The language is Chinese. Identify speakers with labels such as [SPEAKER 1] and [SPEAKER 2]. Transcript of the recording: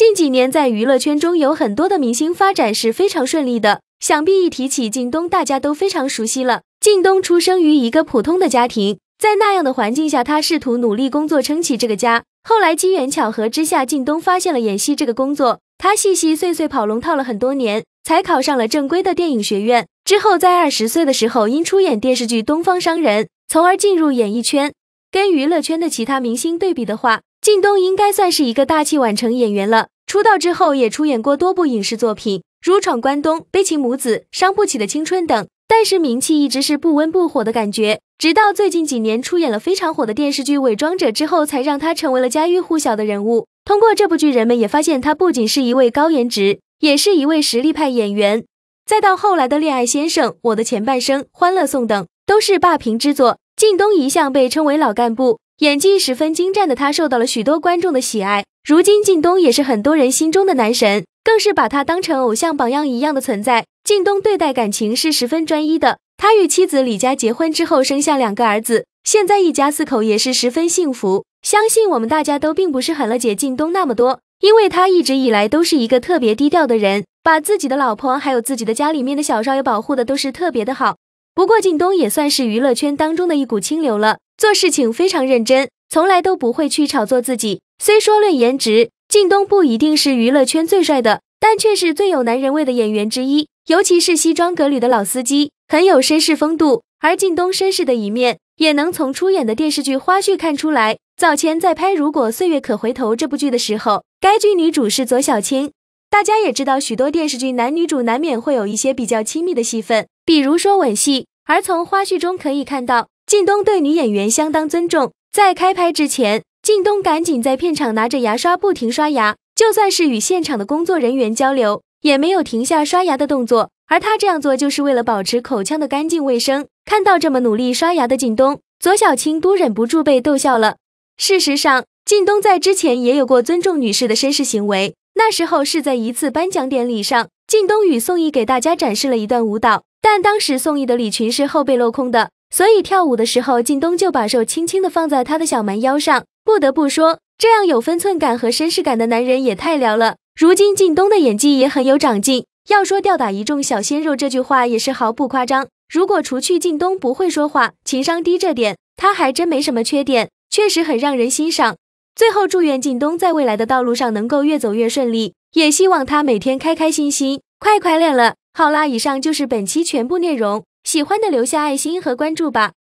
[SPEAKER 1] 近几年在娱乐圈中有很多的明星发展是非常顺利的，想必一提起靳东，大家都非常熟悉了。靳东出生于一个普通的家庭，在那样的环境下，他试图努力工作撑起这个家。后来机缘巧合之下，靳东发现了演戏这个工作，他细细碎碎跑龙套了很多年，才考上了正规的电影学院。之后在二十岁的时候，因出演电视剧《东方商人》，从而进入演艺圈。跟娱乐圈的其他明星对比的话，靳东应该算是一个大器晚成演员了。出道之后也出演过多部影视作品，如《闯关东》《悲情母子》《伤不起的青春》等，但是名气一直是不温不火的感觉。直到最近几年出演了非常火的电视剧《伪装者》之后，才让他成为了家喻户晓的人物。通过这部剧，人们也发现他不仅是一位高颜值，也是一位实力派演员。再到后来的《恋爱先生》《我的前半生》《欢乐颂》等，都是霸屏之作。靳东一向被称为老干部，演技十分精湛的他受到了许多观众的喜爱。如今，靳东也是很多人心中的男神，更是把他当成偶像榜样一样的存在。靳东对待感情是十分专一的，他与妻子李佳结婚之后生下两个儿子，现在一家四口也是十分幸福。相信我们大家都并不是很了解靳东那么多，因为他一直以来都是一个特别低调的人，把自己的老婆还有自己的家里面的小少爷保护的都是特别的好。不过靳东也算是娱乐圈当中的一股清流了，做事情非常认真，从来都不会去炒作自己。虽说论颜值，靳东不一定是娱乐圈最帅的，但却是最有男人味的演员之一。尤其是西装革履的老司机，很有绅士风度。而靳东绅士的一面，也能从出演的电视剧花絮看出来。早前在拍《如果岁月可回头》这部剧的时候，该剧女主是左小青。大家也知道，许多电视剧男女主难免会有一些比较亲密的戏份，比如说吻戏。而从花絮中可以看到，靳东对女演员相当尊重。在开拍之前，靳东赶紧在片场拿着牙刷不停刷牙，就算是与现场的工作人员交流，也没有停下刷牙的动作。而他这样做就是为了保持口腔的干净卫生。看到这么努力刷牙的靳东，左小青都忍不住被逗笑了。事实上，靳东在之前也有过尊重女士的绅士行为。那时候是在一次颁奖典礼上，靳东与宋轶给大家展示了一段舞蹈，但当时宋轶的礼裙是后背镂空的，所以跳舞的时候靳东就把手轻轻的放在他的小蛮腰上。不得不说，这样有分寸感和绅士感的男人也太撩了。如今靳东的演技也很有长进，要说吊打一众小鲜肉，这句话也是毫不夸张。如果除去靳东不会说话、情商低这点，他还真没什么缺点，确实很让人欣赏。最后祝愿靳东在未来的道路上能够越走越顺利，也希望他每天开开心心，快快乐乐。好啦，以上就是本期全部内容，喜欢的留下爱心和关注吧。